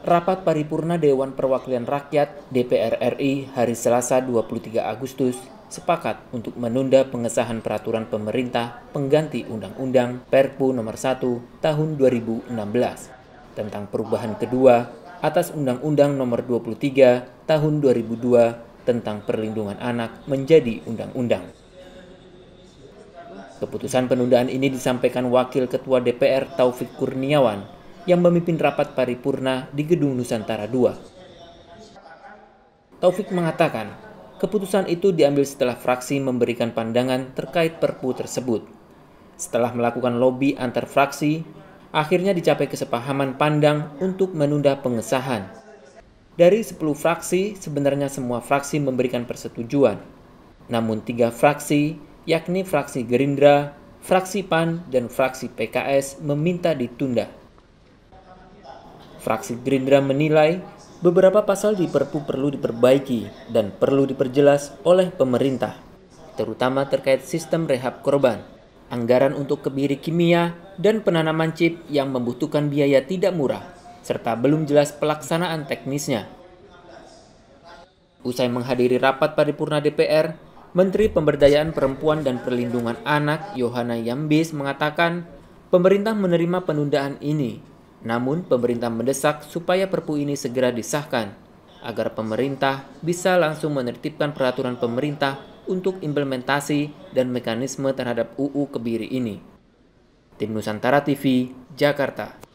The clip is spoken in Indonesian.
Rapat Paripurna Dewan Perwakilan Rakyat DPR RI hari Selasa 23 Agustus sepakat untuk menunda pengesahan peraturan pemerintah pengganti Undang-Undang Perpu Nomor 1 Tahun 2016 tentang perubahan kedua atas Undang-Undang Nomor 23 Tahun 2002 tentang perlindungan anak menjadi undang-undang. Keputusan penundaan ini disampaikan Wakil Ketua DPR Taufik Kurniawan yang memimpin rapat paripurna di Gedung Nusantara II. Taufik mengatakan, keputusan itu diambil setelah fraksi memberikan pandangan terkait perpu tersebut. Setelah melakukan lobby antar fraksi, akhirnya dicapai kesepahaman pandang untuk menunda pengesahan. Dari 10 fraksi, sebenarnya semua fraksi memberikan persetujuan. Namun tiga fraksi, yakni fraksi Gerindra, fraksi PAN, dan fraksi PKS meminta ditunda. Fraksi Gerindra menilai beberapa pasal di Perpu perlu diperbaiki dan perlu diperjelas oleh pemerintah, terutama terkait sistem rehab korban, anggaran untuk kebiri kimia, dan penanaman chip yang membutuhkan biaya tidak murah, serta belum jelas pelaksanaan teknisnya. Usai menghadiri rapat paripurna DPR, Menteri Pemberdayaan Perempuan dan Perlindungan Anak Yohana Yambis mengatakan pemerintah menerima penundaan ini namun, pemerintah mendesak supaya perpu ini segera disahkan, agar pemerintah bisa langsung menertibkan peraturan pemerintah untuk implementasi dan mekanisme terhadap UU Kebiri ini. Tim Nusantara TV, Jakarta.